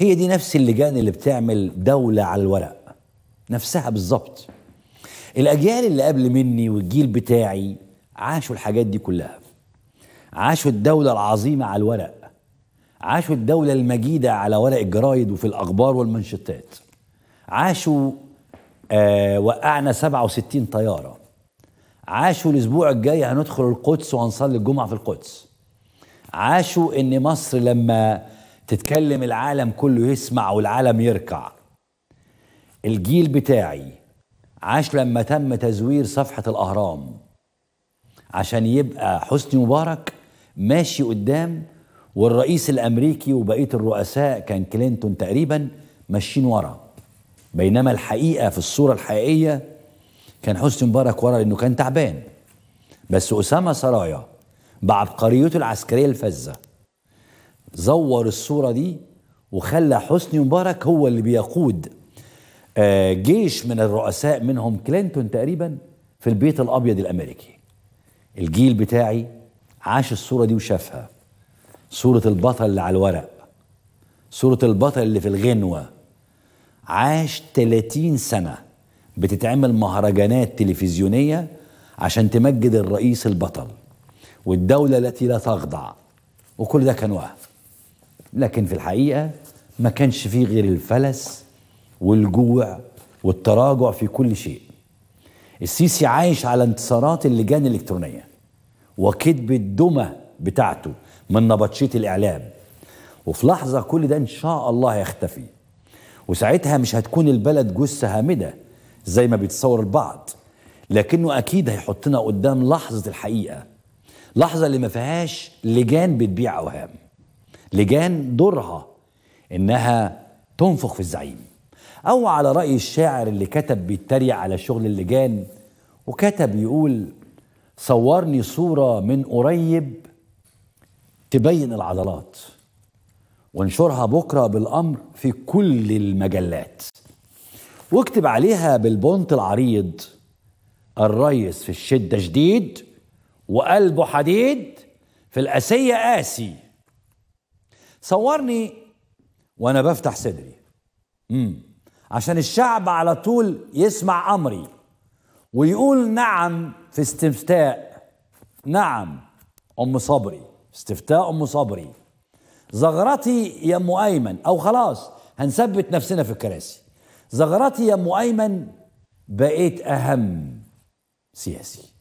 هي دي نفس اللجان اللي بتعمل دولة على الورق نفسها بالظبط الأجيال اللي قبل مني والجيل بتاعي عاشوا الحاجات دي كلها عاشوا الدولة العظيمة على الورق عاشوا الدولة المجيدة على ورق الجرايد وفي الأخبار والمنشطات عاشوا آه وقعنا 67 طيارة عاشوا الأسبوع الجاي هندخل القدس وهنصلي الجمعة في القدس عاشوا إن مصر لما تتكلم العالم كله يسمع والعالم يركع الجيل بتاعي عاش لما تم تزوير صفحة الأهرام عشان يبقى حسني مبارك ماشي قدام والرئيس الأمريكي وبقية الرؤساء كان كلينتون تقريبا ماشيين ورا بينما الحقيقة في الصورة الحقيقية كان حسني مبارك ورا لأنه كان تعبان بس أسامة سرايا بعبقريته العسكرية الفذة زور الصورة دي وخلى حسني مبارك هو اللي بيقود آه، جيش من الرؤساء منهم كلينتون تقريبا في البيت الأبيض الأمريكي الجيل بتاعي عاش الصورة دي وشافها صورة البطل اللي على الورق صورة البطل اللي في الغنوة عاش 30 سنة بتتعمل مهرجانات تلفزيونية عشان تمجد الرئيس البطل والدولة التي لا تخضع وكل ده كان وهم لكن في الحقيقة ما كانش فيه غير الفلس والجوع والتراجع في كل شيء السيسي عايش على انتصارات اللجان الإلكترونية وكذب الدمى بتاعته من نبطشية الإعلام وفي لحظة كل ده إن شاء الله هيختفي وساعتها مش هتكون البلد جثة هامدة زي ما بيتصور البعض لكنه أكيد هيحطنا قدام لحظة الحقيقة لحظة اللي ما فيهاش لجان بتبيع أوهام لجان دورها انها تنفخ في الزعيم او على راي الشاعر اللي كتب بيتريق على شغل اللجان وكتب يقول صورني صوره من قريب تبين العضلات وانشرها بكره بالامر في كل المجلات واكتب عليها بالبونت العريض الريس في الشده شديد وقلبه حديد في الاسيه قاسي صورني وانا بفتح صدري عشان الشعب على طول يسمع امري ويقول نعم في استفتاء نعم ام صبري استفتاء ام صبري زغرتي يا ام ايمن او خلاص هنثبت نفسنا في الكراسي زغرتي يا ام ايمن بقيت اهم سياسي